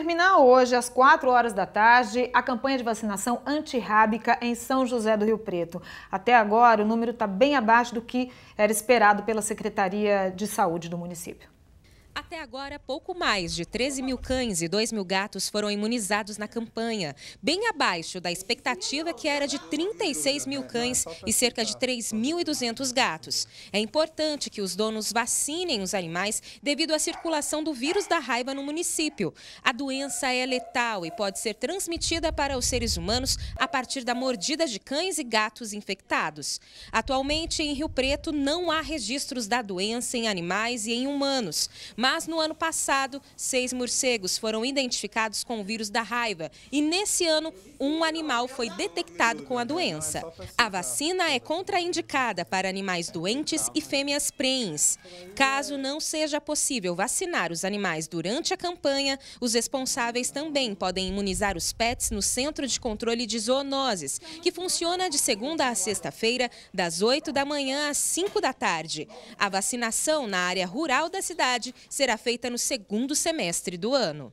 terminar hoje, às 4 horas da tarde, a campanha de vacinação antirrábica em São José do Rio Preto. Até agora, o número está bem abaixo do que era esperado pela Secretaria de Saúde do município. Até agora, pouco mais de 13 mil cães e 2 mil gatos foram imunizados na campanha, bem abaixo da expectativa que era de 36 mil cães e cerca de 3.200 gatos. É importante que os donos vacinem os animais devido à circulação do vírus da raiva no município. A doença é letal e pode ser transmitida para os seres humanos a partir da mordida de cães e gatos infectados. Atualmente, em Rio Preto, não há registros da doença em animais e em humanos, mas mas no ano passado, seis morcegos foram identificados com o vírus da raiva e nesse ano, um animal foi detectado com a doença. A vacina é contraindicada para animais doentes e fêmeas prens. Caso não seja possível vacinar os animais durante a campanha, os responsáveis também podem imunizar os pets no Centro de Controle de Zoonoses, que funciona de segunda a sexta-feira, das 8 da manhã às 5 da tarde. A vacinação na área rural da cidade será será feita no segundo semestre do ano.